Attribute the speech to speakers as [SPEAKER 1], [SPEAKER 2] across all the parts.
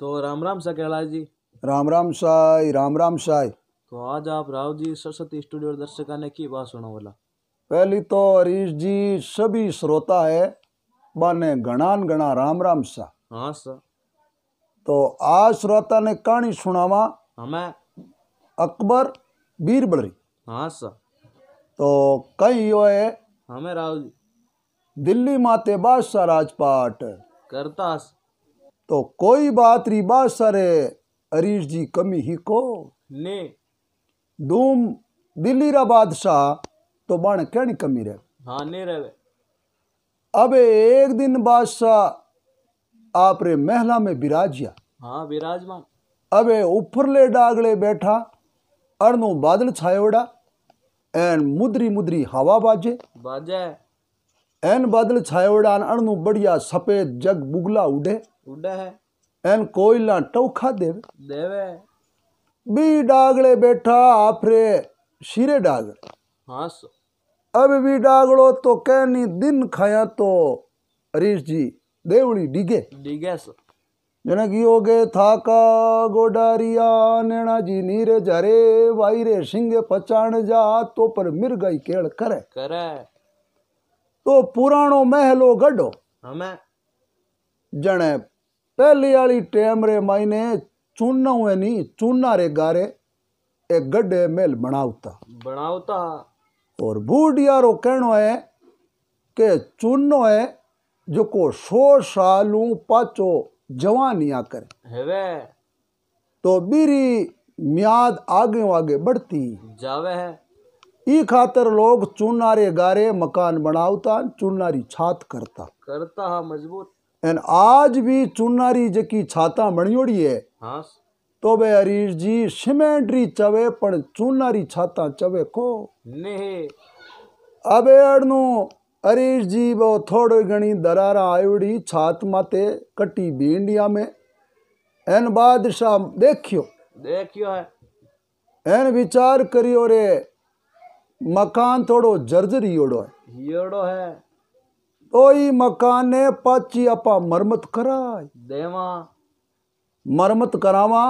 [SPEAKER 1] तो राम राम सा कैलाश जी
[SPEAKER 2] राम राम साई राम राम साई
[SPEAKER 1] तो आज आप राव जी सरस्वती स्टूडियो दर्शक ने की बात सुनो बोला
[SPEAKER 2] पहली तो हरीश जी सभी श्रोता है बाने गणान गणा राम राम सा हाँ सा तो आज श्रोता ने कहानी सुनावा हमें हाँ, अकबर बीरबल हाँ सा तो कई यो है हमें राव जी दिल्ली माते बादशाह राजपाट करतास तो कोई बात री बासारे हरीश जी कमी ही को ने डूम दिल्ली रा बादशाह तो बाण क्या नहीं कमी रहे
[SPEAKER 1] हाँ नहीं रहे
[SPEAKER 2] अबे एक दिन बादशाह आपरे महला में विराजिया
[SPEAKER 1] हाँ विराजमान
[SPEAKER 2] अब उपरले डागले बैठा अरनो बादल छायोड़ा एंड मुद्री मुद्री हवा बाजे बाजे एन बादल छायोड़ान अणनु बढ़िया सफेद जग बुगला उड़े
[SPEAKER 1] उड़े है
[SPEAKER 2] एन कोयला टौखा देवे देवे बी डागले बैठा आफरे शिरे डागले हाँ अब भी डागड़ो तो कहनी दिन खाया तो हरीश जी देवड़ी डिगे डिगे सो जनकी ओगे थाका गोडारिया नेणा जी नीरे जरे वाईरे सिंह पचाण जा तो पर मिर्गई केड़ करे करे तो पुराणो महलो गढ़ो हमें जने पहली वाली टेम रे मायने चूना हुए नहीं चूना रे गारे एक गड्ढे मेल बनावता बनावता और बूढ़िया रो कहनो है के चूनो है जो को सौ सालू पाचो जवानी आकर हेवे तो बीरी म्याद आगे आगे बढ़ती जावे है ई खातर लोग चुनारे गारे मकान बनावता चुनारी छात करता
[SPEAKER 1] करता हा मजबूत
[SPEAKER 2] एन आज भी चुनारी जकी छाता बणियोड़ी है हाँ, तो बे हरीश जी सीमेंट चवे पण चुनारी छाता चवे को नहीं अबे अड़नो हरीश जी वो थोड़ी गणी दरारा आयोड़ी छात माते कटी बींडिया में एन बादशाह देखियो
[SPEAKER 1] देखियो है
[SPEAKER 2] एन विचार करियो रे मकान थोड़ो जर्जर जर्जरियोड़ो
[SPEAKER 1] है योड़ो है
[SPEAKER 2] तो ही मकान ने पाची अपा मरम्मत करा देवा मरम्मत करावा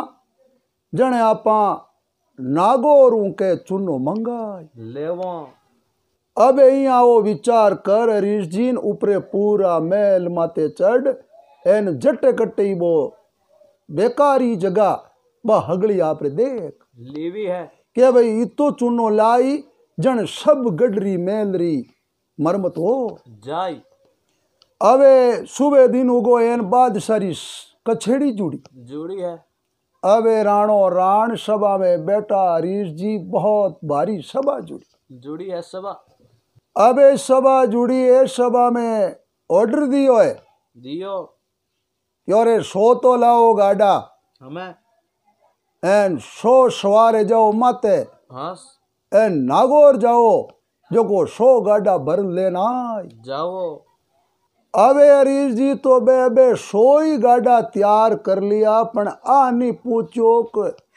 [SPEAKER 2] जने आपा नागोरू के चुनो मंगा लेवा अब यही आओ विचार कर हरीश जी ऊपरे पूरा मेल माते चढ़ एन जट कट्टी वो बेकारी जगह बा हगली आप देख लेवी है के भाई इतो चुनो लाई जन सब गडरी मेलरी मरमत हो जाई अवे सुबह दिन उगो एन बाद सारी कछेड़ी जुड़ी जुड़ी है अवे राणो राण सभा में बेटा हरीश जी बहुत भारी सभा जुड़ी
[SPEAKER 1] जुड़ी है सभा
[SPEAKER 2] अबे सभा जुड़ी है सभा में ऑर्डर दियो है दियो क्यों सो तो लाओ गाडा हमें एंड सो सवारे जाओ माते हाँ ए नागौर जाओ जो को सो गाडा भर लेना जाओ अबे हरीश जी तो बे अबे सो ही गाडा तैयार कर लिया पण आ नहीं पूछो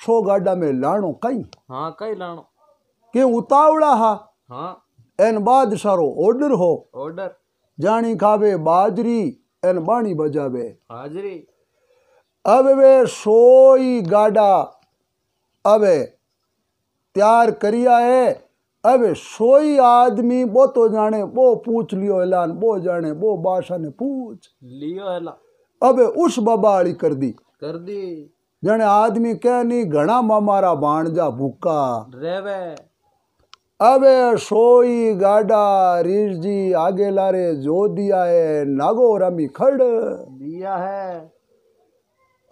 [SPEAKER 2] सो गाडा में लाणो कई
[SPEAKER 1] हाँ कई लाणो
[SPEAKER 2] के उतावड़ा हा हाँ एन बाद सारो ऑर्डर हो ऑर्डर जानी खावे बाजरी एन बाणी बजावे हाजरी अब वे सोई गाडा अबे तैयार करिया है अब सोई आदमी बो तो जाने वो पूछ लियो ऐलान वो जाने वो बादशाह ने पूछ लियो अब उस बबाड़ी कर दी कर दी जने आदमी कह नहीं घना मामारा भाणजा भूखा रेवे अबे सोई गाडा रीर जी आगे लारे जो दिया है नागो रमी खड़ दिया है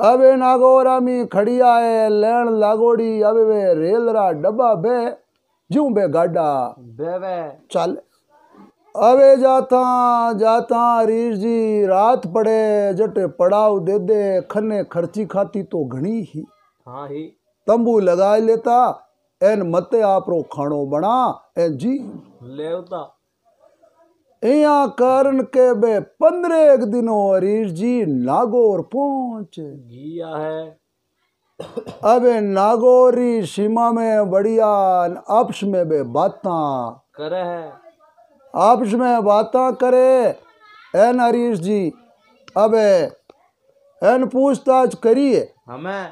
[SPEAKER 2] अबे नागोरा खड़िया है लेन लागोड़ी अबे वे रेलरा डब्बा बे जू बे गाडा चल अबे जाता जाता रीर जी रात पड़े जट पड़ाव दे दे खने खर्ची खाती तो घनी ही हाँ ही तंबू लगा लेता एन मते आप रो खानो बना एन जी लेवता यहाँ कारण के बे पंद्रह एक दिनों हरीश जी नागौर पहुंच
[SPEAKER 1] गया है
[SPEAKER 2] अबे नागौरी सीमा में बढ़िया आपस में बे बात करे है आपस में बात करे एन हरीश जी अबे एन पूछताछ करिए हमें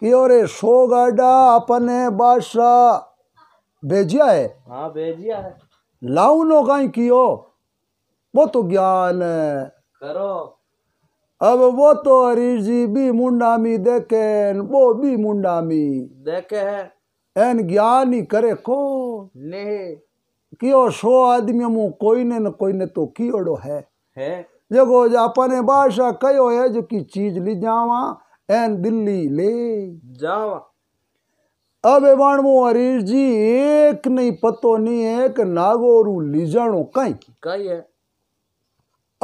[SPEAKER 2] कि और सो गाडा अपने बादशाह भेजिया है
[SPEAKER 1] हाँ भेजिया है
[SPEAKER 2] लाउनो गाय कियो वो तो ज्ञान है करो अब वो तो हरीश जी भी मुंडा मी देखे वो भी मुंडा मी देखे है एन ज्ञान ही करे को नहीं कियो सो आदमी मु कोई ने न कोई ने तो कियोड़ो है है जगो जापाने बादशाह कहो है जो की चीज ली जावा एन दिल्ली ले जावा હવે વાણવું હરીશજી એક નહીં પતો નહીં એક નાગોરું લીજાણું કઈ કઈ હે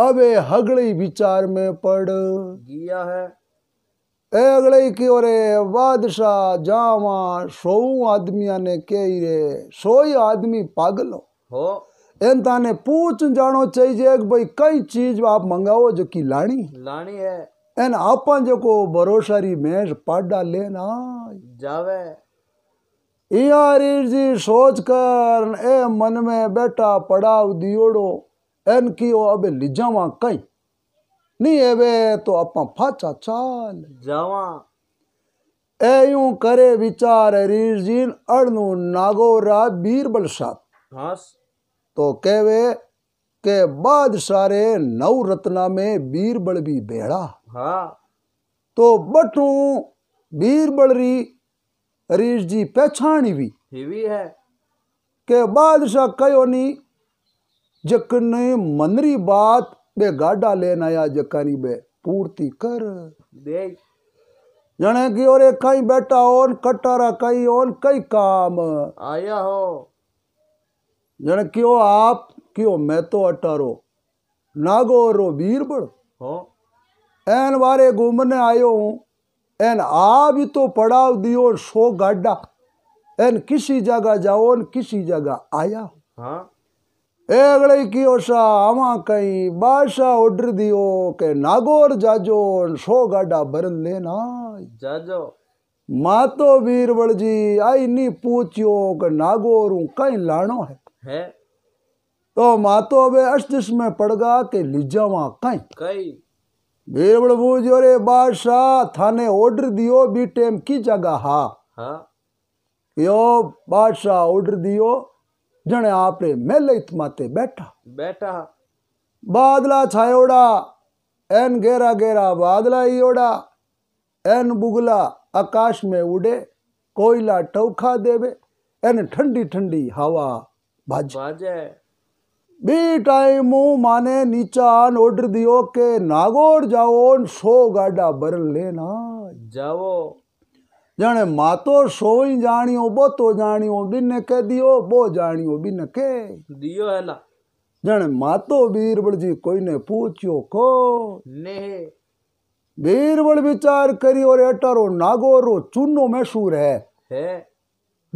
[SPEAKER 2] હવે હગड़ी विचार में पड़ गया
[SPEAKER 1] है ए
[SPEAKER 2] अगले की ओरे बादशाह जावा सौ आदमिया ने कह रे सोई आदमी पागल हो इन ताने पूछ जानो चाहिए कि भाई कई चीज आप मंगाओ जो की लानी लानी है एन आपा जो को भरोसा री मेज पाडा लेना जावे यार जी सोच कर ए मन में बेटा पड़ाव दियोड़ो एन की ओ अबे लिजावा कई नहीं अबे तो अपा फाचा चाल जावा ए यू करे विचार रीर जी अड़नु नागोरा बीरबल साहब तो कहवे के बाद सारे नव रत्ना में बीरबल भी बेड़ा हाँ तो बटू बीरबल री रीर जी पहचानी भी हेवी है के बादशाह कयो नी जकने मनरी बात बे गाडा लेन आया जकानी बे पूर्ति कर दे जने की और एक कहीं बैठा ओन कटारा कहीं ओन कई काम आया हो जने क्यों आप क्यों मैं तो अटारो नागोरो रो हो एन बारे घूमने आयो हूं एन आ भी तो पड़ाव दियो सो गाडा एन किसी जगह जाओ न किसी जगह आया हाँ एगड़े की ओसा बादशाह ऑर्डर दियो के नागौर जाजो सो गाडा भरन लेना जाजो मातो बीरबल जी आई नी पूछियो के नागौर कहीं लानो है, है? तो मातो बे अस्तिष्क में पड़गा के लिजावा कहीं कहीं बीरबल भूजो रे बादशाह थाने ऑर्डर दियो बी टेम की जगह हा हाँ। यो बादशाह ऑर्डर दियो जने आपने मेले माते बैठा बैठा बादला छायोड़ा एन गेरा गेरा बादला योड़ा एन बुगला आकाश में उड़े कोयला टोखा देवे एन ठंडी ठंडी हवा भाजे बी टाइम माने नीचा ऑर्डर दियो के नागोर जाओ सो गाडा भर लेना जाओ जाने मा सो ही जानियो बो तो जानियो बिन के दियो बो जानियो बिन के
[SPEAKER 1] दियो है ना
[SPEAKER 2] जाने मा बीरबल जी कोई ने पूछियो को ने बीरबल विचार करी और एटारो नागौरो चुनो मशहूर है है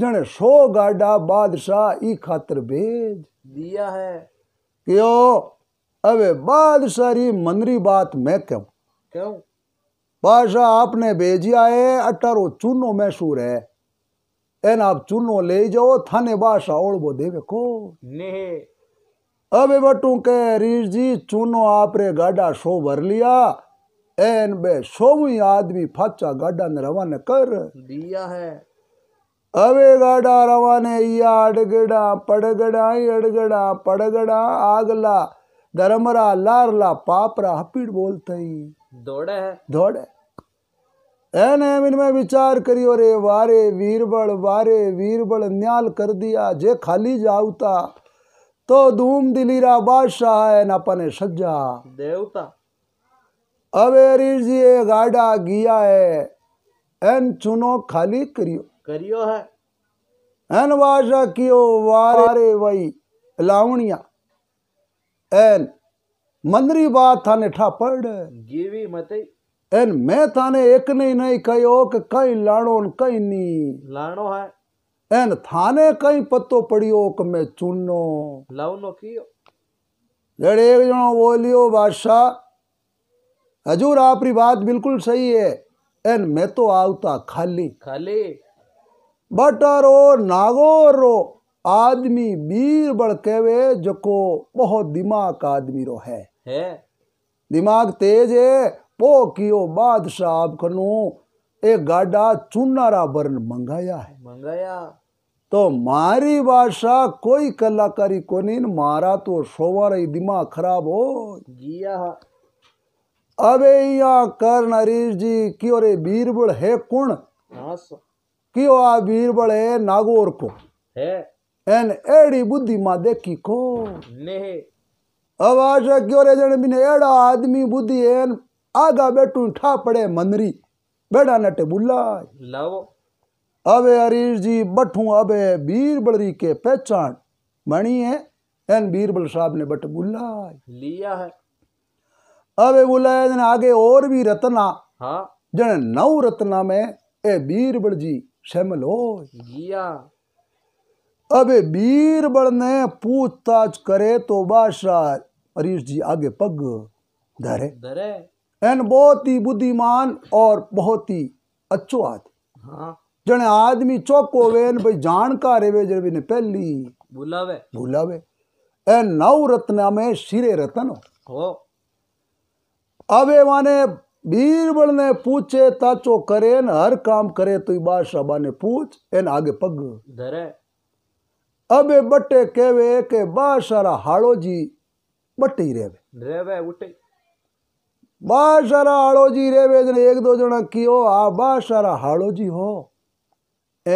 [SPEAKER 2] जाने सो गाडा बादशाह ई खातर भेज दिया है क्यों अबे बाद सारी मनरी बात मैं क्यों क्यों बादशाह आपने भेजिया है अठारो चूनो मैसूर है एन आप चूनो ले जाओ थाने बादशाह और वो दे को अबे बटू के रीर जी चूनो आपरे गाडा शो भर लिया एन बे सोवी आदमी फाचा गाडा ने रवाना कर
[SPEAKER 1] दिया है
[SPEAKER 2] अवेगड़ा रवाने या अडगड़ा पडगड़ा अडगड़ा पडगड़ा आगला ಗರಮರ ಲಾರ್ಲ ಪಾಪ್ರ ಹಪ್ಪಿಡ್ ಬೋಲ್ತೈ
[SPEAKER 1] ದೊಡೆ ದೊಡೆ
[SPEAKER 2] ಏನೇ में विचार करियो रे वारे वीरबल वारे वीरबल न्याल कर दिया जे खाली जावता तो धूम दिलीरा बादशाह है ना पने सज्जा देवता अबे रीर जी गाड़ा गिया है एन चुनो खाली करियो करियो है एन वाशा कियो वारे वही लावणिया एन मंदरी बात थाने ठा पड़
[SPEAKER 1] जीवी मते
[SPEAKER 2] एन मैं थाने एक नहीं नहीं कहो कि कई लाणो न कहीं नहीं लाणो है एन थाने कई पत्तो पड़ियो कि मैं चुनो
[SPEAKER 1] लावनो कियो
[SPEAKER 2] जड़े एक जनो बोलियो बादशाह हजूर आपरी बात बिल्कुल सही है एन मैं तो आउता खाली खाली बटरो रो आदमी बीरबड़ कहवे जको बहुत दिमाग आदमी रो है, है? दिमाग तेज है पो कियो बादशाह कनु एक गाडा चुनारा बरन मंगाया है मंगाया तो मारी भाषा कोई कलाकारी को नहीं मारा तो सोवार दिमाग खराब हो जिया अबे यहाँ कर नरेश जी की और बीरबल है कौन कि आ बीरबले नागौर को एन एड़ी बुद्धि मा देखी को आवाज क्यों रे जन बिने एड़ा आदमी बुद्धि एन आगा बैठू ठा पड़े मनरी बेड़ा नटे बुल्ला लावो अबे हरीश जी बठू अबे बीरबल री के पहचान मणि है एन बीरबल साहब ने बट बुल्ला लिया है अबे जन आगे और भी रत्ना हाँ जन नौ रत्ना में ए बीरबल जी अबे ગયા હવે पूछताछ करे तो बादशाह हरीश जी आगे पग धरे धरे एन बहुत ही बुद्धिमान और बहुत ही अच्छो आदमी हाँ। जने आदमी चौको वे भाई जानकार वे जब ने पहली बुलावे बुलावे एन नव रत्न में सिरे रतन हो अबे माने बीरबल ने पूछे ताचो करे न हर काम करे तो बात ने पूछ एन आगे पग धरे अब बटे केवे के बादशाह हाड़ो जी बटे ही रेवे रेवे उठे बादशाह हाड़ो जी रेवे जने एक दो जना कियो आ बादशाह हाड़ो जी हो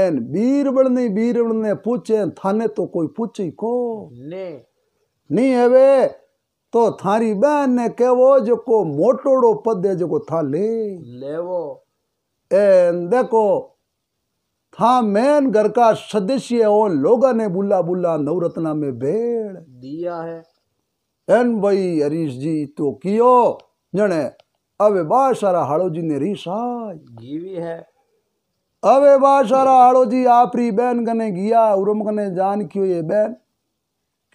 [SPEAKER 2] एन बीरबल ने बीरबल ने पूछे थाने तो कोई पूछे को ने नहीं है તો થારી બેન ને કેવો જોકો મોટોડો પદે જોકો થા ले લેવો ए देखो था मैन घर का सदस्य और लोगा ने बुला बुला नवरत्ना में भेड़ दिया है एन भाई हरीश जी तो कियो जने अबे बा सारा हाड़ो जी ने रिसाई जीवी है अबे बा सारा हाड़ो जी आपरी बहन कने गया उरम कने जान क्यों ये बहन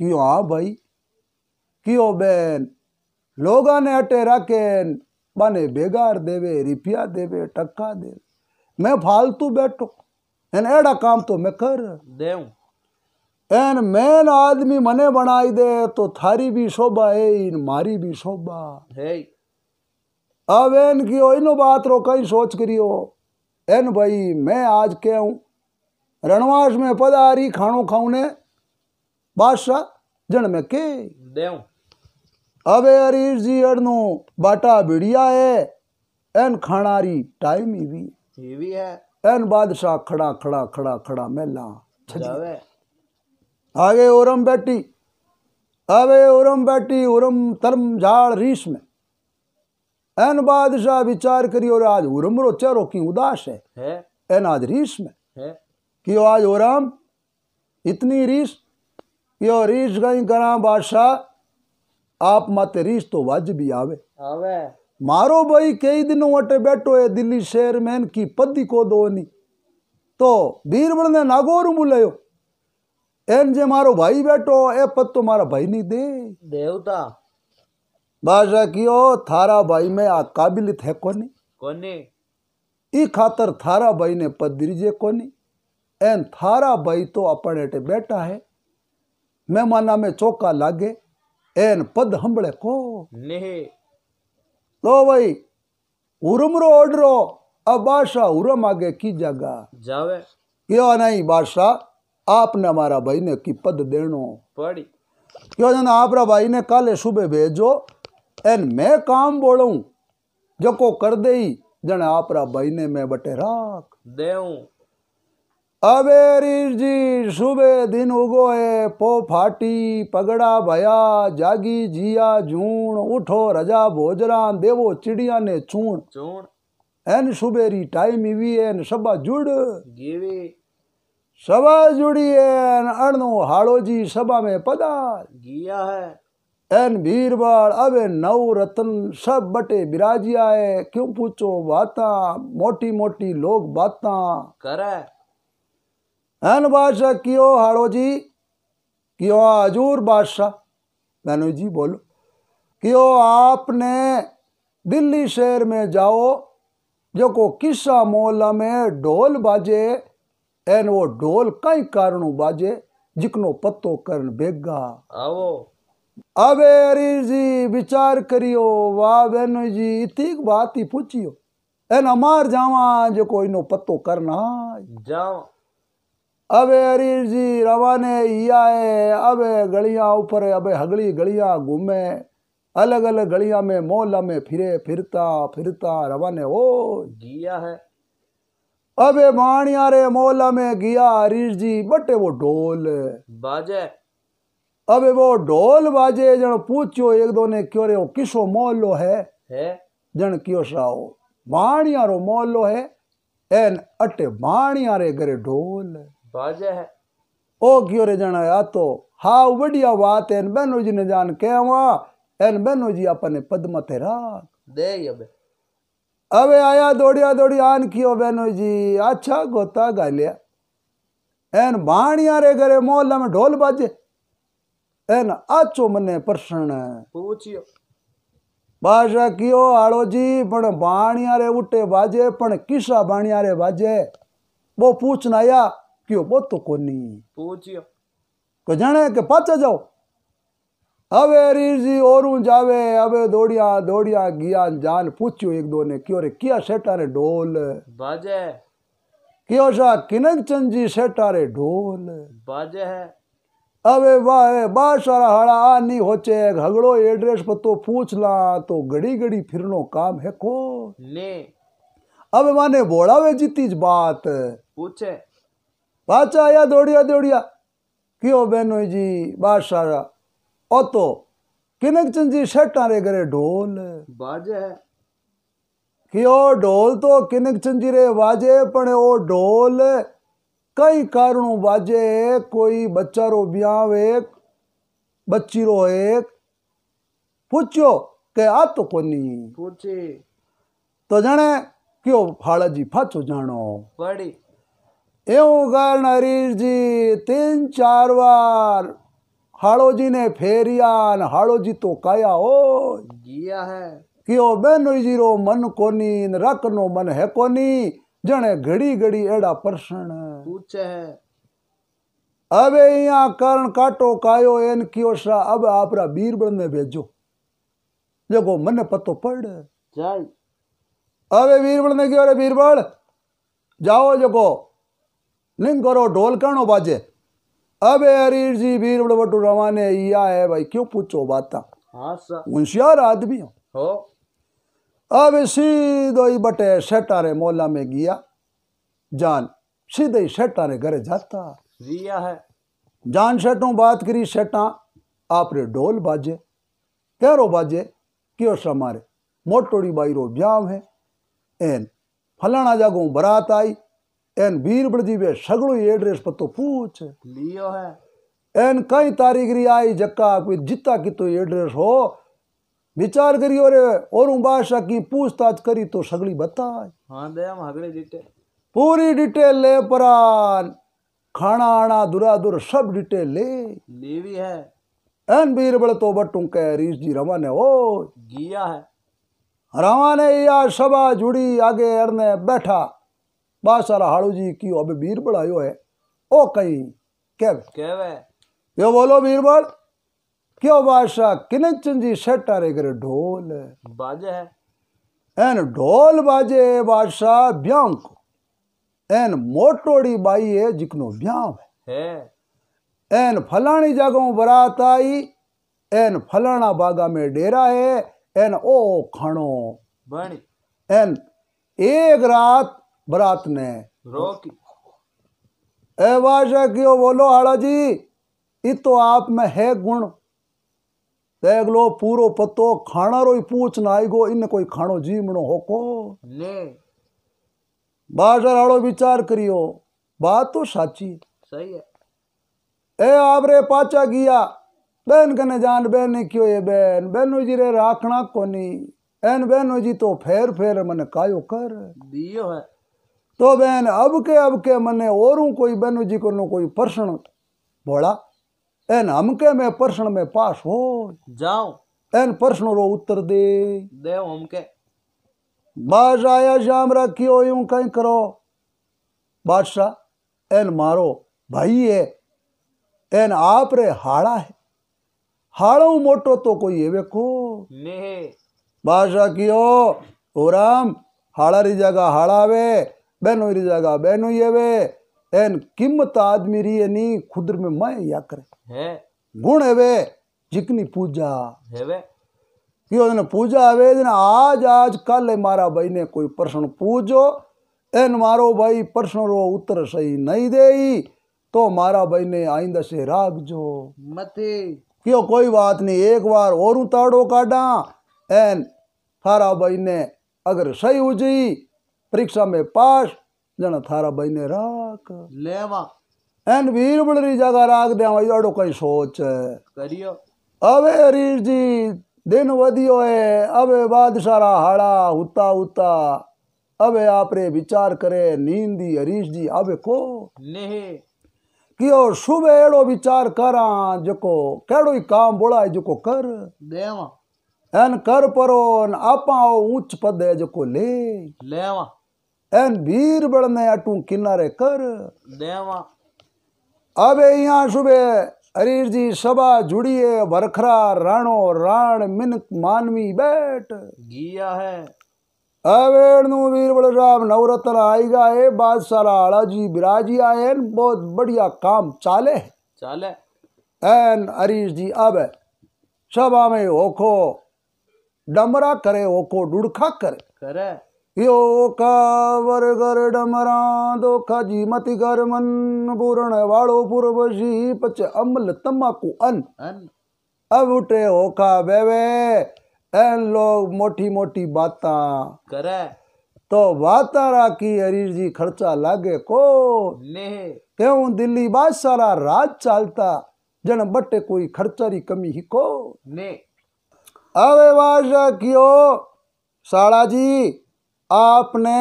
[SPEAKER 2] क्यों हाँ भाई कियो बेन लोगा ने अटे रखेन बने बेगार देवे रिपिया देवे टक्का दे मैं फालतू बैठो एन एड़ा काम तो मैं कर दे एन मैन आदमी मने बनाई दे तो थारी भी शोभा है इन मारी भी शोभा है अब एन की हो इन बात रो कहीं सोच करी एन भाई मैं आज के हूँ रणवास में पदारी खानो खाऊ ने बादशाह जन में के दे अबे अरीर जी अड़नो बाटा भिड़िया है एन खाणारी टाइम ही भी ये भी है एन बादशाह खड़ा खड़ा खड़ा खड़ा मेला आगे ओरम बेटी अबे उरम बेटी उरम तरम झाड़ रीस में एन बादशाह विचार करी और आज उरम रो चेहरो की उदास है, एन आज रीस में है? कि आज ओरम इतनी रीस यो रीस गई करा बादशाह आप माते रीस तो वाजिब ही आवे आवे मारो भाई कई दिनों वटे बैठो है दिल्ली शहर में इनकी पदी को दो नहीं तो बीरबल ने नागोर बुलायो एन जे मारो भाई बैठो ए पद तो मारा भाई नहीं दे देवता बादशाह कियो थारा भाई में आ काबिलियत है कोनी कोनी ई खातर थारा भाई ने पद दीजिए कोनी एन थारा भाई तो अपने बैठा है मैं में चौका लागे ಏನ್ ಪದ್ ಹಂಬಳೆ ಕೋ ನೇಹೆ लो भाई उरम रो अब बादशाह उरम आगे की जगह जावे क्यों नहीं बादशाह आपने हमारा भाई ने की पद देनो पड़ी क्यों जाना आप भाई ने काले सुबह भेजो एन मैं काम बोलूं जो को कर दे ही जने आप भाई ने मैं बटे राख दे अबेरीर जी सुबह दिन उगोए पो फाटी पगड़ा भया जागी जिया जून उठो रजा भोजरा देवो चिड़िया ने चून
[SPEAKER 1] चून
[SPEAKER 2] एन सुबेरी टाइम भी एन सबा जुड़ जीवे सबा जुड़ी एन अणनो हाड़ो जी सभा में पदा
[SPEAKER 1] गिया है
[SPEAKER 2] एन भीरबाड़ अबे नव रतन सब बटे बिराजिया है क्यों पूछो बाता मोटी मोटी लोग बाता करे हन बादशाह क्यों हाड़ो जी क्यों हजूर बादशाह बहनों जी बोलो क्यों आपने दिल्ली शहर में जाओ जो को किस्सा मोहल्ला में ढोल बाजे एन वो ढोल कई कारण बाजे जिकनो पत्तो करन बेगा आवो अबे अरीर जी विचार करियो वाह बहनो जी इतनी बात ही पूछियो एन अमार जावा जो कोई नो पत्तो करना जावा अबे अरीर जी रवाने या है अब गलियाँ ऊपर अबे हगली गलिया घूमे अलग अलग गलिया में मोहल्ला में फिरे फिरता फिरता रवाने ओ जिया है अबे माणिया रे मोहल्ला में गया अरीर जी बटे वो ढोल बाजे अबे वो ढोल बाजे जन पूछो एक दो ने क्यों रे वो किसो मोहल्लो है है जन क्यों साओ माणिया रो मोहल्लो है एन अटे माणिया रे घरे ढोल
[SPEAKER 1] ओ
[SPEAKER 2] क्यों रे जना या तो हा बढ़िया बात है बहनो जी ने जान के आवा एन बहनो जी अपने पद्म तेरा दे अबे अबे आया दौड़िया दौड़ी आन कियो बहनो जी अच्छा गोता गालिया एन बाणिया रे घरे मोहल्ला में ढोल बाजे एन आचो मने प्रश्न पूछियो बाजा कियो आड़ो जी पण बाणिया रे उठे बाजे पण किसा बाणिया रे बाजे वो पूछना या तो कि बोतो को जाने के पाचा जाओ अवे रीजी ओरू जावे अवे दौड़िया दौड़िया गिया जान पूछियो एक दो ने क्यों रे किया सेटा रे ढोल बाजे क्यों सा किनक चंद जी सेटा रे ढोल बाजे है अवे वाह बादशाह हड़ा आ नी होचे घगड़ो एड्रेस पर तो पूछ ला तो घड़ी घड़ी फिरनो काम है को ले अबे माने बोलावे जीतीज बात पूछे बादशाह आया दौड़िया दौड़िया क्यों बहनोई जी बादशाह ओतो किनक चंजी शर्टा रे करे ढोल बाजे क्यों ढोल तो किनक चंजी रे बाजे पण ओ ढोल कई कारणों बाजे कोई बच्चा रो ब्याह एक बच्ची रो एक पूछो के आ तो कोनी तो जाने क्यों फाड़ा जी फाचो जानो बड़ी यूं गण हरीश जी तीन चार बार हाड़ो जी ने फेरियान हाड़ो जी तो काया हो
[SPEAKER 1] जिया है
[SPEAKER 2] कियो बेनो जीरो मन कोनी रख नो मन है कोनी जने घड़ी घड़ी एड़ा प्रश्न पूछे है अबे यहाँ कर्ण काटो कायो एन कियो सा अब आपरा बीरबल में भेजो जगो मन पतो पड़ जाए अबे बीरबल ने क्यों अरे बीरबल जाओ जगो लिंग करो ढोल करो बाजे अब अरीर जी वीर बड़बटू रवाने या है भाई क्यों पूछो बात हाँ,
[SPEAKER 1] होशियार आदमी हो
[SPEAKER 2] अब सीधो ही बटे सेटारे मोला में गया जान सीधे ही सेटारे घरे जाता जिया है जान सेटों बात करी सेटा आप रे ढोल बाजे कह बाजे क्यों समारे मोटोड़ी बाई रो ब्याह है एन फलाना जागो बरात आई एन बीरबड़ जी बे सगड़ो ये एड्रेस पतो पूछ लियो
[SPEAKER 1] है
[SPEAKER 2] एन कई तारीखरी आई जक्का कोई जिता की तो एड्रेस हो विचार करी और और बादशाह की पूछताछ करी तो सगड़ी बता
[SPEAKER 1] हाँ दे हम हगड़े डिटेल
[SPEAKER 2] पूरी डिटेल ले परान खाना आना दुरादुर सब डिटेल ले लेवी है एन बीरबल तो बटू कह रीस जी रवा ने ओ जिया है रवा ने या सभा जुड़ी आगे अरने बैठा बादशाह हाड़ू जी की अब बीरबल आयो है ओ कई कह कहवे यो बोलो बीरबल क्यों बादशाह किन चंजी सेट आ रे करे ढोल बाजे है एन ढोल बाजे बादशाह ब्याह को एन मोटोड़ी बाई है जिकनो ब्याह है एन फलानी जगह बरात आई एन फलाना बागा में डेरा है एन ओ खानो बनी एन एक रात बरात ने रोकी ए वाशा बोलो हाड़ा जी इ तो आप में है गुण देख लो पूरो पत्तो खाना रो पूछ ना आई गो इन कोई खानो जीवनो होको ले बाजार आड़ो विचार करियो बात तो साची सही है ए आवरे पाचा गिया बहन कने जान बहन क्यों ये बहन बहनो जी रे राखना कोनी एन बहनो जी तो फेर फेर मन कायो कर दियो है તો બેન અબકે અબકે મને ઓરું કોઈ બેનું જીકોનું કોઈ પરસણ ભોળા એન હમકે મેં પરસણ મેં પાસ હો જાઓ એન પરસણ રો ઉત્તર દે દે હમકે બાદશાહ શામ રાખ્યો યું કંઈ કરો બાદશાહ એન મારો ભાઈ હે એન આપ રે હાળા હે હાળો મોટો તો કોઈ એવે કો ને બાદશાહ કયો ઓ રામ હાળા રી જગા હાળાવે बहनों जागा बहनों ये वे एन कीमत आदमी रही नी खुदर में मैं या करे गुण है वे जिकनी पूजा है वे ने पूजा आवे ने आज आज कल मारा भाई ने कोई प्रश्न पूजो एन मारो भाई प्रश्न रो उत्तर सही नहीं दे तो मारा भाई ने आइंदा से राग जो मते क्यों कोई बात नहीं एक बार और उताड़ो काटा एन थारा भाई ने अगर सही हो जाई परीक्षा में पास जना थारा भाई ने राख लेवा एन वीर बड़ी जगह राख दे कहीं सोच करियो अबे हरीश जी दिन वधियो है अबे बादशाह हाड़ा हुता हुता अबे आप रे विचार करे नींदी हरीश जी अबे को
[SPEAKER 1] नहीं
[SPEAKER 2] ओ सुबह एड़ो विचार करा जको केड़ो ही काम बोला है जको कर देवा एन कर परो आपा ऊंच पद है जको ले लेवा एन बीरबल बड़ने अटू किनारे कर देवा अबे यहाँ सुबह हरीर जी सभा जुड़िए बरखरा राणो राण मिन मानवी बैठ गिया है अवेणु बीरबल राम नवरत्न आएगा ए बादशाह आला जी बिराजी आए बहुत बढ़िया काम चाले
[SPEAKER 1] चाले
[SPEAKER 2] एन हरीश जी अब सभा में ओखो डमरा करे ओखो डुड़खा करे करे यो योका वरगरडमरादो खाजी कर मन पूर्ण वाड़ो पूर्व पच अमल तम्बाकू अन अन अब उठे ओखा वे एन लोग मोटी मोटी बाता करे तो बाता राखी हरीर जी खर्चा लागे को
[SPEAKER 1] क्यों
[SPEAKER 2] दिल्ली बादशाह सारा राज चालता जन बटे कोई खर्चा री कमी ही को ने अवे बादशाह क्यों साड़ा जी आपने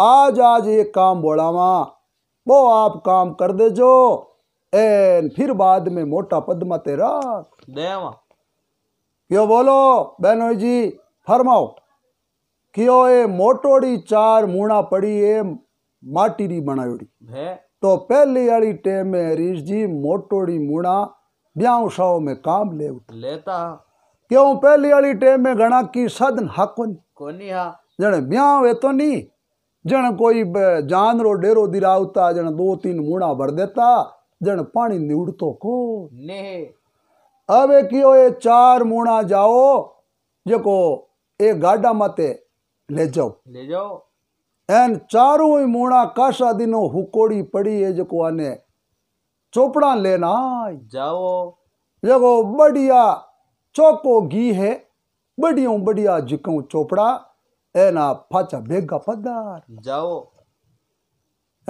[SPEAKER 2] आज आज ये काम बोला माँ वो आप काम कर दे जो एन फिर बाद में मोटा पदमा तेरा देवा क्यों बोलो बहनो जी फरमाओ क्यों ये मोटोड़ी चार मूणा पड़ी ये माटी री बनायोड़ी तो पहली वाली टेम में हरीश जी मोटोड़ी मूणा ब्याह शाह में काम ले उठ लेता क्यों पहली वाली टेम में गणा की सदन हक कोनी हा जण ब्याह हुए तो नहीं जन कोई जानरो डेरो दिरावता जन दो तीन मुड़ा भर देता जन पानी निवड़तो को ने अब कियो ये चार मुड़ा जाओ जको ये गाडा मते ले जाओ ले जाओ एन चारों ही मूड़ा काशा दिनो हुकोड़ी पड़ी है जको आने चोपड़ा लेना जाओ जको बढ़िया चौको घी है बढ़िया बढ़िया जिको चोपड़ा ना फाचा बेगा पदार जाओ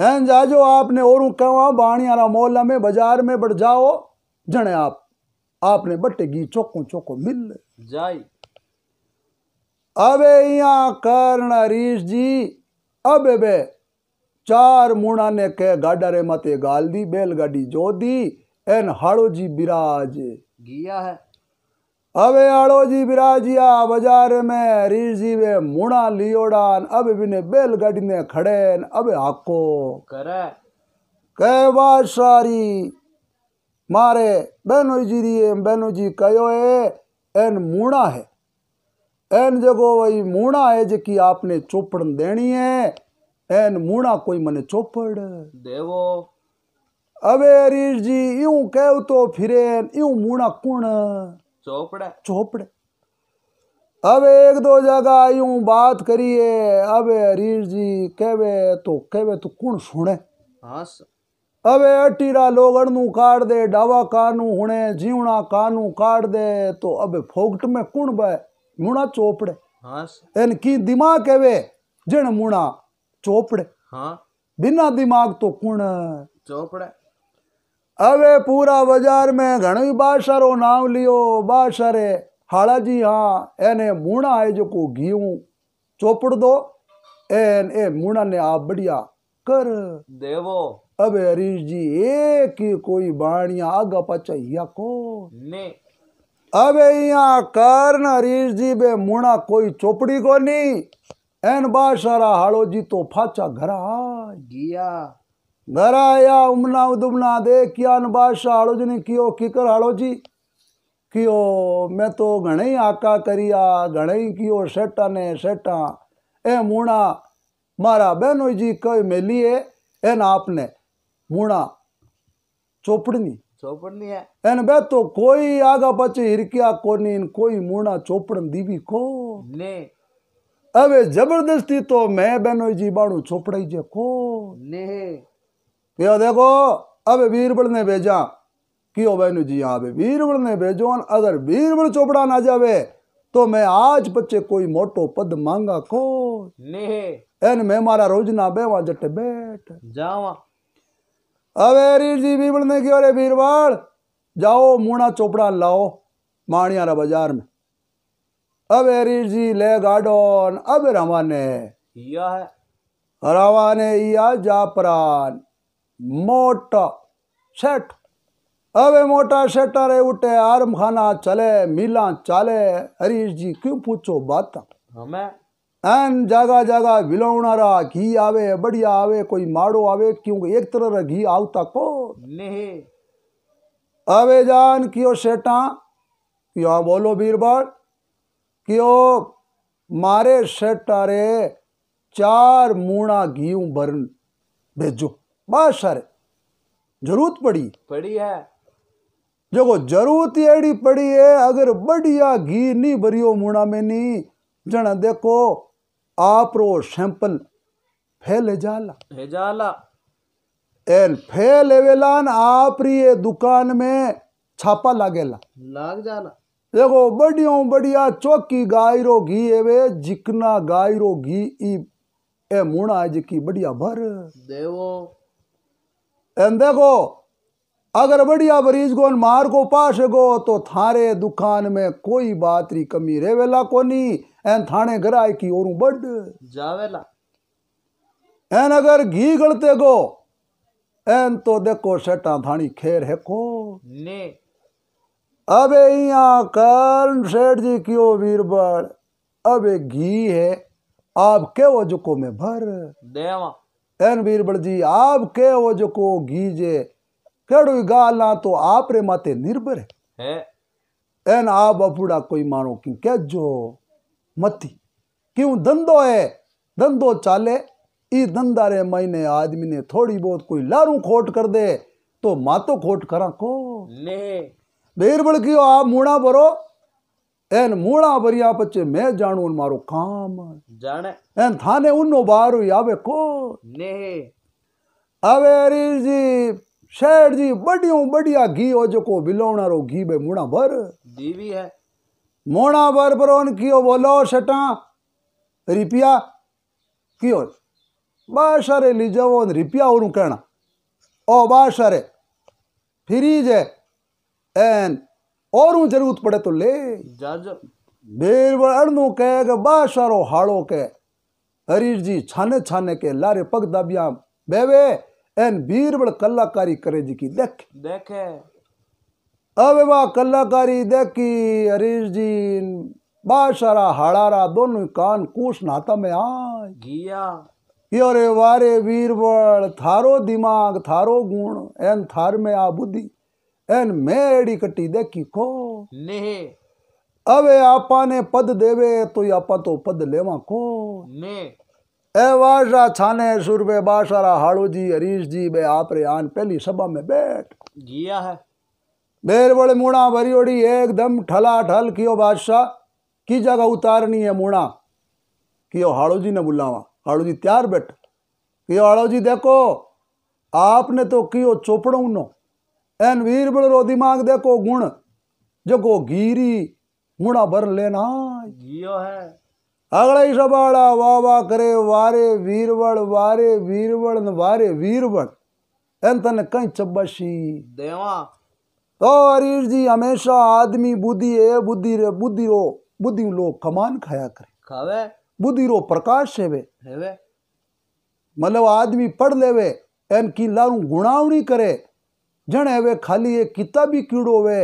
[SPEAKER 2] हैं जाजो आपने और कहो बाणियारा मोहल्ला में बाजार में बढ़ जाओ जने आप आपने बटेगी चौको चौको मिल जाई अबे यहाँ कर्ण हरीश जी अबे बे चार मुणा ने कह गाडा रे मते गाल दी बैलगाड़ी जो दी एन हाड़ो जी बिराज गिया है अबे आड़ो जी बिराजिया बाजार में रीर जी वे मुड़ा लियोडान अब बिने बैलगाड़ी ने खड़े न अबे आको करे कह बात सारी मारे बहनो जी रिये बहनो जी कहो है एन मुड़ा है एन जगो वही मुड़ा है जो कि आपने चोपड़ देनी है एन मुड़ा कोई मने चोपड़ देवो अबे रीर जी यूं कह तो फिरे यूं मुड़ा कुण चोपड़ा चोपड़ा अब एक दो जगह यूं बात करिए अब हरीश जी कहवे तो कहवे तो कौन सुने हाँ अबे अटीरा लोगड़नू काट दे डावा कानू हुने जीवना कानू काट दे तो अबे फोगट में कुण बे मुना चोपड़े हाँ एन की दिमाग कहे वे जिन मुना चोपड़े हाँ बिना दिमाग तो कुण चोपड़े अवे पूरा बाजार में घणी बाशरो नाम लियो बाशरे हाड़ा जी हाँ एने मूणा है जो को घीऊ चोपड़ दो एन ए मूणा ने आप बढ़िया कर देवो अबे हरीश जी एक ही कोई बाणिया आगा पचैया को ने अबे यहाँ कर्ण हरीश जी बे मुणा कोई चोपड़ी को नहीं एन बाशारा हाड़ो जी तो फाचा घरा गया धराया उमना उदुमना दे किया बादशाह हाड़ो जी कियो किकर हाड़ो जी कियो मैं तो घणे ही आका करिया घणे ही कियो सेटा ने सेटा ए मूणा मारा बहनो जी कई मेली है एन आपने मूणा चोपड़नी
[SPEAKER 1] चोपड़नी है
[SPEAKER 2] एन बे तो कोई आगा पचे हिरकिया कोनी इन कोई मूणा चोपड़न दीवी को ने अबे जबरदस्ती तो मैं बहनो जी बाणू चोपड़ाई जे को ने ये देखो अब वीरबल ने भेजा कि ओ बहनू जी यहाँ पे वीरबल ने भेजो अगर बीरबल चोपड़ा ना जावे तो मैं आज बच्चे कोई मोटो पद मांगा को एन मैं मारा रोज ना बेवा जट बैठ जावा अबे जी बीरबल ने क्यों अरे बीरबल जाओ मुना चोपड़ा लाओ माणिया बाजार में अब जी ले गाडोन अब रवाने रवाने या प्राण मोटा सेठ अवे मोटा सेठा रे उठे आरम खाना चले मिला चाले हरीश जी क्यों पूछो बात एन जागा जागा बिलोनारा घी आवे बढ़िया आवे कोई माड़ो आवे क्यों एक तरह घी आता को नहीं अवे जान क्यों सेठा क्यों हाँ बोलो बीरबल क्यों मारे सेठा रे चार मूणा घी भरन भेजो बहुत सारे जरूरत पड़ी पड़ी है देखो जरूरत एड़ी पड़ी है अगर बढ़िया घी नहीं भरियो मुड़ा में नहीं जना देखो आप रो सैंपल फैल जाला जाला एन फैल एवेलान आप री दुकान में छापा लागेला लाग जाला देखो बढ़ियो बढ़िया चौकी गाय रो घी एवे जिकना गाय रो घी ए मुड़ा है जिकी बढ़िया भर देवो देखो अगर बढ़िया मरीज को मार को पास गो तो थारे दुकान में कोई बात री कमी रे वेला नहीं एन थाने ग्राह की और बढ़ जावेला एन अगर घी गलते गो एन तो देखो सेटा थानी खेर है को ने अबे यहाँ कर्ण सेठ जी क्यों वीरबल अबे घी है आप के वो जुको में भर देवा एन बीरबल जी आप के ಓ जो को गीजे ही गाल ना तो आप रे माते निर्भर है एन आ बपुड़ा कोई मानो कि क्या जो मती क्यों धंधो है धंधो चाले ई धंधा रे मायने आदमी ने थोड़ी बहुत कोई लारू खोट कर दे तो मातो खोट करा को ले बीरबल की आप मुड़ा भरो એન મૂળા ભર્યા પછી મેં જાણું મારું કામ જાણે એન થાને ઉનો બારું આવે કો ને હવે અરીજી શેઠજી બડિયું બડિયા ઘી ઓ જકો બિલોવણારો ઘી બે મૂણા ભર દીવી હે મૂણા ભર ભરોન કિયો બોલો શટા રૂપિયા કિયો બાશરે લઈ જવો ને રૂપિયા ઓરું કહેણા ઓ બાશરે ફ્રી જે એન और जरूरत पड़े तो ले बेरवड़नों के बाशारो हाड़ो के हरीश जी छाने छाने के लारे पग दाबिया बेवे एन बीरबल कलाकारी करे जी की देख देखे अवे वाह कलाकारी देखी हरीश जी बाशारा हाड़ारा दोनों कान कूश नाता में आ गिया योरे वारे वीरबल थारो दिमाग थारो गुण एन थार में आ बुद्धि एन मेड़ी कटी देखी को ने अवे आपा ने पद देवे तो आपा तो पद लेवा को ने ए वासा छाने सुरबे बासारा हाड़ू जी हरीश जी बे आप रे आन पहली सभा में बैठ जिया है बेर बड़े भरी भरियोड़ी एकदम ठला ठल कियो बादशाह की जगह उतारनी है मुणा कियो हाड़ू जी ने बुलावा हाड़ू जी तैयार बैठ कियो हाड़ू जी देखो आपने तो कियो चोपड़ो नो एन वीरबल रो दिमाग देखो गुण जगो गिरी मुड़ा भर लेना जियो है अगला ही सबाड़ा वाह वाह करे वारे वीरवल वारे वीरवल न वारे वीरवल एन तने कई चब्बाशी देवा तो अरीर जी हमेशा आदमी बुद्धि ए बुद्धि रे बुद्धि रो बुद्धि लो कमान खाया करे खावे बुद्धि रो प्रकाश है वे मतलब आदमी पढ़ लेवे एन की लारू गुणावनी करे जन है वे खाली ये किताबी कीड़ो वे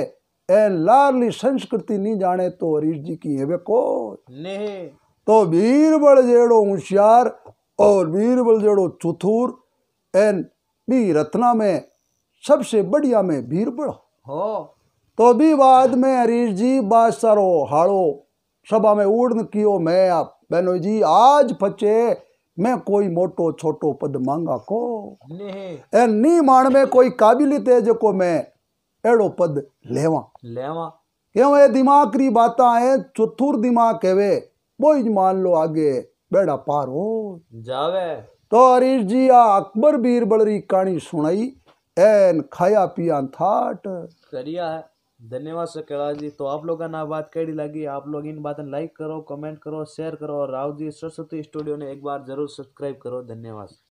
[SPEAKER 2] ए लारली संस्कृति नहीं जाने तो हरीश जी की है वे को तो बीरबल जेड़ो होशियार और बीरबल जेड़ो चुथुर एन बी रत्ना में सबसे बढ़िया में बीरबल हो तो भी बाद में हरीश जी बादशाह हाड़ो सभा में उड़न कियो मैं आप बहनो जी आज फचे मैं कोई मोटो छोटो पद मांगा को એ ની માણ મેં કોઈ કાબિલિયત है जो को मैं एड़ो पद लेवा लेवा क्यों ये दिमाग री बात है चतुर दिमाग कहवे बोई मान लो आगे बेड़ा पार हो जावे तो हरीश जी आ अकबर बीरबल री कहानी सुनाई एन खाया पिया थाट
[SPEAKER 1] करिया है धन्यवाद सकेला जी तो आप लोग ने बात कैडी लगी आप लोग इन बातें लाइक करो कमेंट करो शेयर करो और राव जी सरस्वती स्टूडियो ने एक बार जरूर सब्सक्राइब करो धन्यवाद